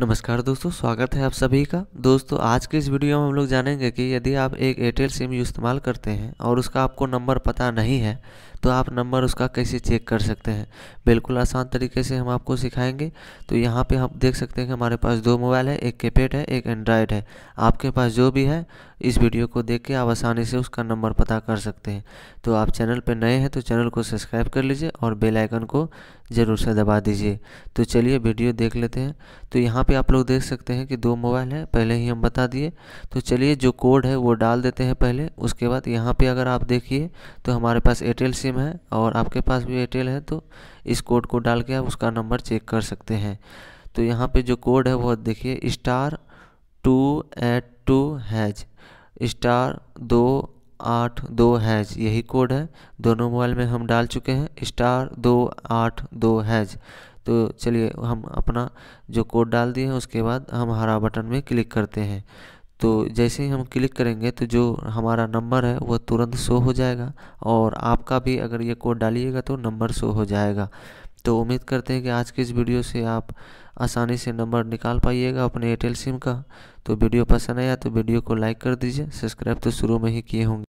नमस्कार दोस्तों स्वागत है आप सभी का दोस्तों आज के इस वीडियो में हम लोग जानेंगे कि यदि आप एक एयरटेल सिम इस्तेमाल करते हैं और उसका आपको नंबर पता नहीं है तो आप नंबर उसका कैसे चेक कर सकते हैं बिल्कुल आसान तरीके से हम आपको सिखाएंगे तो यहाँ पे हम देख सकते हैं कि हमारे पास दो मोबाइल है एक कीपैड है एक एंड्रॉयड है आपके पास जो भी है इस वीडियो को देख के आप आसानी से उसका नंबर पता कर सकते हैं तो आप चैनल पर नए हैं तो चैनल को सब्सक्राइब कर लीजिए और बेल आइकन को ज़रूर से दबा दीजिए तो चलिए वीडियो देख लेते हैं तो यहाँ पे आप लोग देख सकते हैं कि दो मोबाइल है पहले ही हम बता दिए तो चलिए जो कोड है वो डाल देते हैं पहले उसके बाद यहाँ पर अगर आप देखिए तो हमारे पास एयरटेल सिम है और आपके पास भी एयरटेल है तो इस कोड को डाल के आप उसका नंबर चेक कर सकते हैं तो यहाँ पर जो कोड है वह देखिए star two eight two hash star दो आठ दो हैज यही कोड है दोनों मोबाइल में हम डाल चुके हैं स्टार दो आठ दो हैज तो चलिए हम अपना जो कोड डाल दिए हैं उसके बाद हम हरा बटन में क्लिक करते हैं तो जैसे ही हम क्लिक करेंगे तो जो हमारा नंबर है वह तुरंत शो हो जाएगा और आपका भी अगर ये कोड डालिएगा तो नंबर शो हो जाएगा तो उम्मीद करते हैं कि आज के इस वीडियो से आप आसानी से नंबर निकाल पाइएगा अपने एयरटेल सिम का तो वीडियो पसंद आया तो वीडियो को लाइक कर दीजिए सब्सक्राइब तो शुरू में ही किए होंगे